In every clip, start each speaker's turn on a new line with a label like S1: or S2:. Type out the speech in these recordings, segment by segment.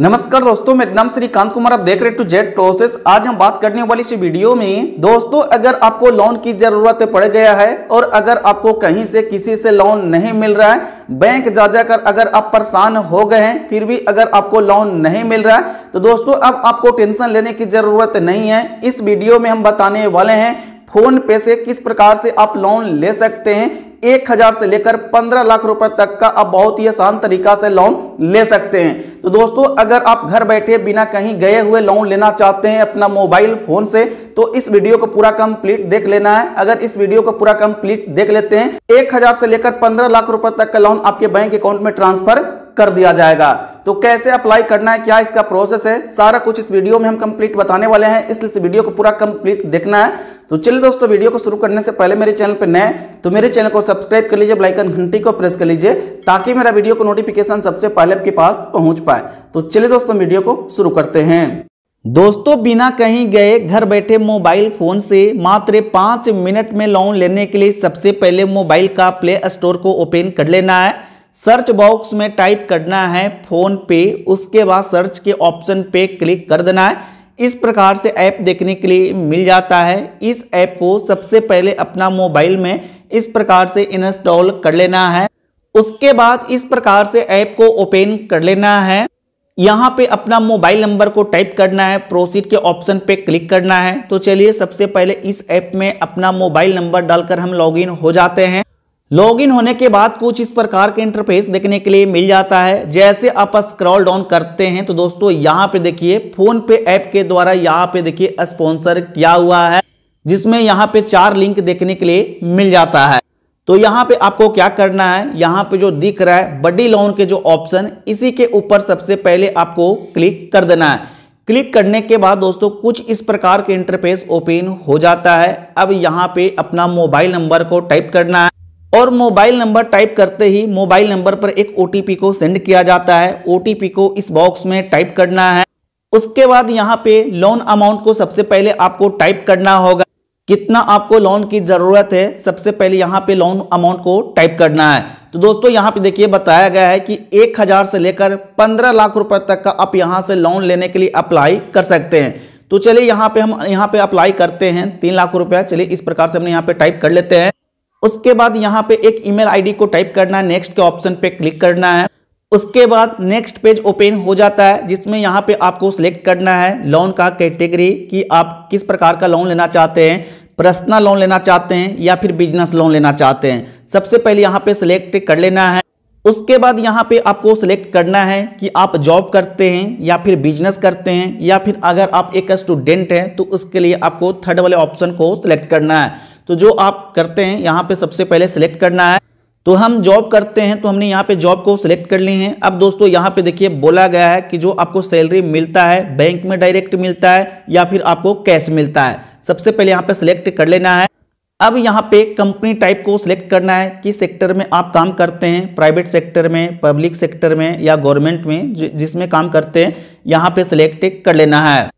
S1: नमस्कार दोस्तों मेरा नाम श्रीकांत कुमार आप देख रहे टू जेड प्रोसेस आज हम बात करने वाली इस वीडियो में दोस्तों अगर आपको लोन की जरूरत पड़ गया है और अगर आपको कहीं से किसी से लोन नहीं मिल रहा है बैंक जा जाकर अगर आप परेशान हो गए हैं फिर भी अगर आपको लोन नहीं मिल रहा है तो दोस्तों अब आपको टेंशन लेने की जरूरत नहीं है इस वीडियो में हम बताने वाले हैं फोन पे से किस प्रकार से आप लोन ले सकते हैं एक हजार से लेकर पंद्रह लाख रुपए तक का आप बहुत ही आसान तरीका से लोन ले सकते हैं तो दोस्तों अगर आप घर बैठे बिना कहीं गए हुए लोन लेना चाहते हैं अपना मोबाइल फोन से तो इस वीडियो को पूरा कंप्लीट देख लेना है अगर इस वीडियो को पूरा कंप्लीट देख लेते हैं एक हजार से लेकर पंद्रह लाख रुपए तक का लोन आपके बैंक अकाउंट में ट्रांसफर कर दिया जाएगा तो कैसे अप्लाई करना है क्या इसका प्रोसेस है सारा कुछ इस वीडियो में हम कंप्लीट बताने वाले हैं इसलिए इस वीडियो को पूरा कंप्लीट देखना है तो चलिए दोस्तों वीडियो को शुरू करने से पहले मेरे चैनल पर नए तो मेरे चैनल को सब्सक्राइब कर लीजिए ब्लाइकन घंटी को प्रेस कर लीजिए ताकि मेरा वीडियो को नोटिफिकेशन सबसे पहले आपके पास पहुंच पाए तो चलिए दोस्तों वीडियो को शुरू करते हैं दोस्तों बिना कहीं गए घर बैठे मोबाइल फ़ोन से मात्र पाँच मिनट में लोन लेने के लिए सबसे पहले मोबाइल का प्ले स्टोर को ओपन कर लेना है सर्च बॉक्स में टाइप करना है फोन पे उसके बाद सर्च के ऑप्शन पे क्लिक कर देना है इस प्रकार से ऐप देखने के लिए मिल जाता है इस ऐप को सबसे पहले अपना मोबाइल में इस प्रकार से इंस्टॉल कर लेना है उसके बाद इस प्रकार से ऐप को ओपन कर लेना है यहाँ पे अपना मोबाइल नंबर को टाइप करना है प्रोसीड के ऑप्शन पे क्लिक करना है तो चलिए सबसे पहले इस ऐप में अपना मोबाइल नंबर डालकर हम लॉगिन हो जाते हैं लॉगिन होने के बाद कुछ इस प्रकार के इंटरफेस देखने के लिए मिल जाता है जैसे आप स्क्रॉल डाउन करते हैं तो दोस्तों यहाँ पे देखिए फोन पे ऐप के द्वारा यहाँ पे देखिए स्पॉन्सर किया हुआ है जिसमें यहाँ पे चार लिंक देखने के लिए मिल जाता है तो यहाँ पे आपको क्या करना है यहाँ पे जो दिख रहा है बडी लोन के जो ऑप्शन इसी के ऊपर सबसे पहले आपको क्लिक कर देना है क्लिक करने के बाद दोस्तों कुछ इस प्रकार के इंटरफेस ओपन हो जाता है अब यहाँ पे अपना मोबाइल नंबर को टाइप करना है और मोबाइल नंबर टाइप करते ही मोबाइल नंबर पर एक ओ को सेंड किया जाता है ओ को इस बॉक्स में टाइप करना है उसके बाद यहाँ पे लोन अमाउंट को सबसे पहले आपको टाइप करना होगा कितना आपको लोन की ज़रूरत है सबसे पहले यहाँ पे लोन अमाउंट को टाइप करना है तो दोस्तों यहाँ पे देखिए बताया गया है कि एक हज़ार से लेकर पंद्रह लाख रुपए तक का आप यहाँ से लोन लेने के लिए अप्लाई कर सकते हैं तो चलिए यहाँ पे हम यहाँ पे अप्लाई करते हैं तीन लाख रुपया चलिए इस प्रकार से हमने यहाँ पे टाइप कर लेते हैं उसके बाद यहाँ पे एक ईमेल आईडी को टाइप करना है नेक्स्ट के ऑप्शन पे क्लिक करना है उसके बाद नेक्स्ट पेज ओपन हो जाता है जिसमें यहाँ पे आपको सिलेक्ट करना है लोन का कैटेगरी कि आप किस प्रकार का लोन लेना चाहते हैं पर्सनल लोन लेना चाहते हैं या फिर बिजनेस लोन लेना चाहते हैं सबसे पहले यहाँ पे सिलेक्ट कर लेना है उसके बाद यहाँ पे आपको सिलेक्ट करना है कि आप जॉब करते हैं या फिर बिजनेस करते हैं या फिर अगर आप एक स्टूडेंट हैं तो उसके लिए आपको थर्ड वाले ऑप्शन को सिलेक्ट करना है तो जो आप करते हैं यहाँ पे सबसे पहले सिलेक्ट करना है तो हम जॉब करते हैं तो हमने यहाँ पे जॉब को सिलेक्ट कर ली है अब दोस्तों यहाँ पे देखिए बोला गया है कि जो आपको सैलरी मिलता है बैंक में डायरेक्ट मिलता है या फिर आपको कैश मिलता है सबसे पहले यहाँ पे सिलेक्ट कर लेना है अब यहाँ पे कंपनी टाइप को सिलेक्ट करना है किस सेक्टर में आप काम करते हैं प्राइवेट सेक्टर में पब्लिक सेक्टर में या गवर्नमेंट में जिसमें काम करते हैं यहाँ पे सिलेक्ट कर लेना है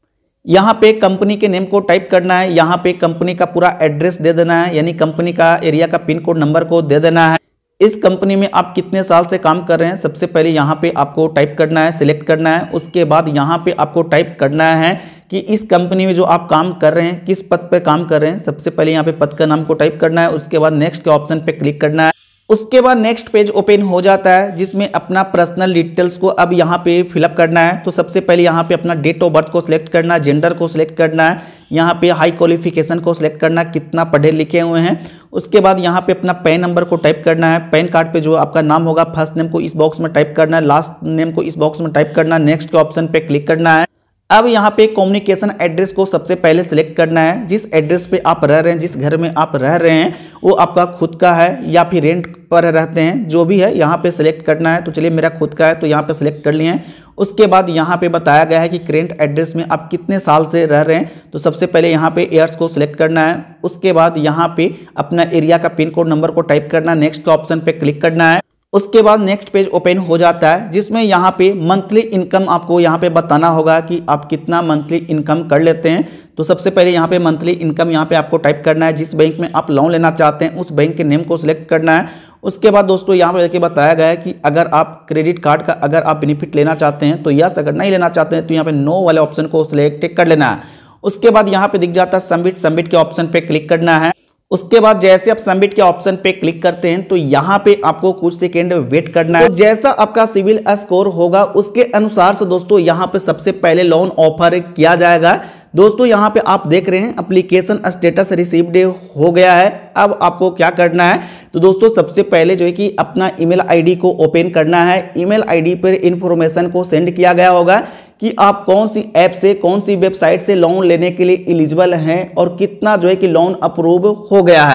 S1: यहाँ पे कंपनी के नेम को टाइप करना है यहाँ पे कंपनी का पूरा एड्रेस दे देना है यानी कंपनी का एरिया का पिन कोड नंबर को दे देना है इस कंपनी में आप कितने साल से काम कर रहे हैं सबसे पहले यहाँ पे आपको टाइप करना है सिलेक्ट करना है उसके बाद यहाँ पे आपको टाइप करना है कि इस कंपनी में जो आप काम कर रहे हैं किस पद पे काम कर रहे हैं सबसे पहले यहाँ पे पद का नाम को टाइप करना है उसके बाद नेक्स्ट के ऑप्शन पे क्लिक करना है उसके बाद नेक्स्ट पेज ओपन हो जाता है जिसमें अपना पर्सनल डिटेल्स को अब यहाँ पे फिलअप करना है तो सबसे पहले यहाँ पे अपना डेट ऑफ बर्थ को सिलेक्ट करना है जेंडर को सिलेक्ट करना है यहाँ पे हाई क्वालिफिकेशन को सिलेक्ट करना है कितना पढ़े लिखे हुए हैं उसके बाद यहाँ पे अपना पैन नंबर को टाइप करना है पैन कार्ड पे जो आपका नाम होगा फर्स्ट नेम को इस बॉक्स में टाइप करना है लास्ट नेम को इस बॉक्स में टाइप करना है नेक्स्ट के ऑप्शन पे क्लिक करना है अब यहाँ पे कम्युनिकेशन एड्रेस को सबसे पहले सेलेक्ट करना है जिस एड्रेस पे आप रह रहे हैं जिस घर में आप रह रहे हैं वो आपका खुद का है या फिर रेंट पर रहते हैं जो भी है यहाँ पे सिलेक्ट करना है तो चलिए मेरा खुद का है तो यहाँ पे सिलेक्ट कर लिए हैं उसके बाद यहाँ पे बताया गया है कि करेंट एड्रेस में आप कितने साल से रह रहे हैं तो सबसे पहले यहाँ पे एयर्स को सिलेक्ट करना है उसके बाद यहाँ पे अपना एरिया का पिन कोड नंबर को टाइप करना है नेक्स्ट ऑप्शन पर क्लिक करना है उसके बाद नेक्स्ट पेज ओपन हो जाता है जिसमें यहाँ पे मंथली इनकम आपको यहाँ पे बताना होगा कि आप कितना मंथली इनकम कर लेते हैं तो सबसे पहले यहाँ पे मंथली इनकम यहाँ पे आपको टाइप करना है जिस बैंक में आप लोन लेना चाहते हैं उस बैंक के नेम को सिलेक्ट करना है उसके बाद दोस्तों यहाँ पर देखिए बताया गया है कि अगर आप क्रेडिट कार्ड का अगर आप बेनिफिट लेना चाहते हैं तो यस अगर नहीं लेना चाहते हैं तो यहाँ पे नो वाले ऑप्शन को सिलेक्ट कर लेना है उसके बाद यहाँ पे दिख जाता है सबमिट सबमिट के ऑप्शन पे क्लिक करना है उसके बाद जैसे आप सबमिट के ऑप्शन पे क्लिक करते हैं तो यहाँ पे आपको कुछ सेकेंड वेट करना है तो जैसा आपका सिविल स्कोर होगा उसके अनुसार से दोस्तों यहाँ पे सबसे पहले लोन ऑफर किया जाएगा दोस्तों यहाँ पे आप देख रहे हैं अप्लीकेशन स्टेटस रिसीव्ड हो गया है अब आपको क्या करना है तो दोस्तों सबसे पहले जो है कि अपना ईमेल आईडी को ओपन करना है ईमेल आईडी पर इंफॉर्मेशन को सेंड किया गया होगा कि आप कौन सी ऐप से कौन सी वेबसाइट से लोन लेने के लिए एलिजिबल हैं और कितना जो है कि लोन अप्रूव हो गया है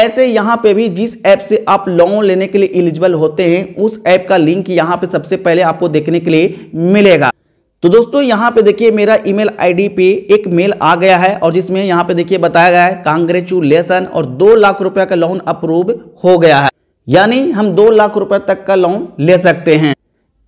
S1: ऐसे यहाँ पे भी जिस ऐप से आप लोन लेने के लिए एलिजिबल होते हैं उस ऐप का लिंक यहाँ पे सबसे पहले आपको देखने के लिए मिलेगा तो दोस्तों यहाँ पे देखिए मेरा ईमेल आईडी पे एक मेल आ गया है और जिसमें यहाँ पे देखिए बताया गया है कांग्रेचुलेसन और दो लाख रुपया का लोन अप्रूव हो गया है यानी हम दो लाख रुपए तक का लोन ले सकते हैं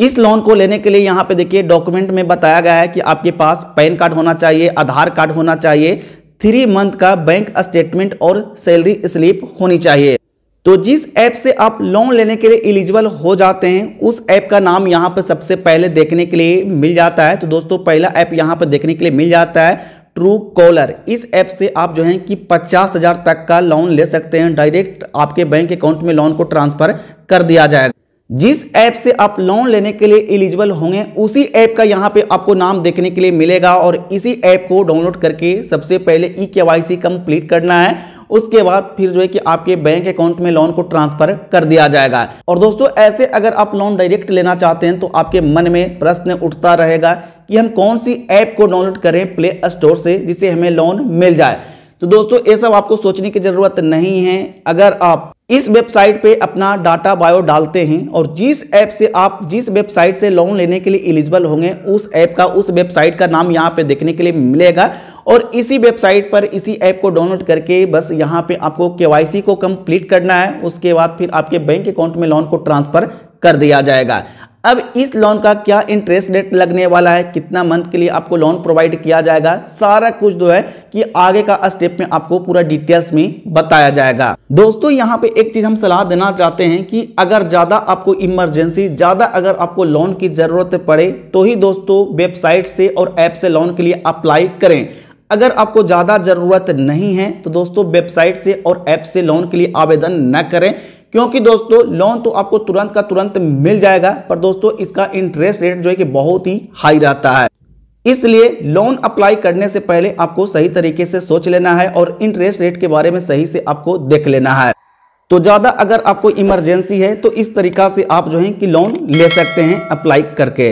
S1: इस लोन को लेने के लिए यहाँ पे देखिए डॉक्यूमेंट में बताया गया है कि आपके पास पैन कार्ड होना चाहिए आधार कार्ड होना चाहिए थ्री मंथ का बैंक स्टेटमेंट और सैलरी स्लिप होनी चाहिए तो जिस ऐप से आप लोन लेने के लिए एलिजिबल हो जाते हैं उस ऐप का नाम यहाँ पर सबसे पहले देखने के लिए मिल जाता है तो दोस्तों पहला ऐप यहाँ पर देखने के लिए मिल जाता है ट्रू कॉलर इस ऐप से आप जो है कि पचास हज़ार तक का लोन ले सकते हैं डायरेक्ट आपके बैंक अकाउंट में लोन को ट्रांसफ़र कर दिया जाएगा जिस ऐप से आप लोन लेने के लिए एलिजिबल होंगे उसी ऐप का यहाँ पे आपको नाम देखने के लिए मिलेगा और इसी ऐप को डाउनलोड करके सबसे पहले ई के वाई सी कंप्लीट करना है उसके बाद फिर जो है कि आपके बैंक अकाउंट में लोन को ट्रांसफर कर दिया जाएगा और दोस्तों ऐसे अगर आप लोन डायरेक्ट लेना चाहते हैं तो आपके मन में प्रश्न उठता रहेगा कि हम कौन सी ऐप को डाउनलोड करें प्ले स्टोर से जिससे हमें लोन मिल जाए तो दोस्तों ये सब आपको सोचने की ज़रूरत नहीं है अगर आप इस वेबसाइट पे अपना डाटा बायो डालते हैं और जिस ऐप से आप जिस वेबसाइट से लोन लेने के लिए एलिजिबल होंगे उस ऐप का उस वेबसाइट का नाम यहाँ पे देखने के लिए मिलेगा और इसी वेबसाइट पर इसी ऐप को डाउनलोड करके बस यहाँ पे आपको केवाईसी को कंप्लीट करना है उसके बाद फिर आपके बैंक अकाउंट में लोन को ट्रांसफ़र कर दिया जाएगा अब इस लोन का क्या इंटरेस्ट रेट लगने वाला है कितना मंथ के लिए आपको लोन प्रोवाइड किया जाएगा सारा कुछ जो है कि आगे का स्टेप में आपको पूरा डिटेल्स में बताया जाएगा दोस्तों यहाँ पे एक चीज हम सलाह देना चाहते हैं कि अगर ज्यादा आपको इमरजेंसी ज्यादा अगर आपको लोन की जरूरत पड़े तो ही दोस्तों वेबसाइट से और ऐप से लोन के लिए अप्लाई करें अगर आपको ज़्यादा ज़रूरत नहीं है तो दोस्तों वेबसाइट से और ऐप से लोन के लिए आवेदन न करें क्योंकि दोस्तों लोन तो आपको तुरंत का तुरंत मिल जाएगा पर दोस्तों इसका इंटरेस्ट रेट जो है कि बहुत ही हाई रहता है इसलिए लोन अप्लाई करने से पहले आपको सही तरीके से सोच लेना है और इंटरेस्ट रेट के बारे में सही से आपको देख लेना है तो ज़्यादा अगर आपको इमरजेंसी है तो इस तरीका से आप जो है कि लोन ले सकते हैं अप्लाई करके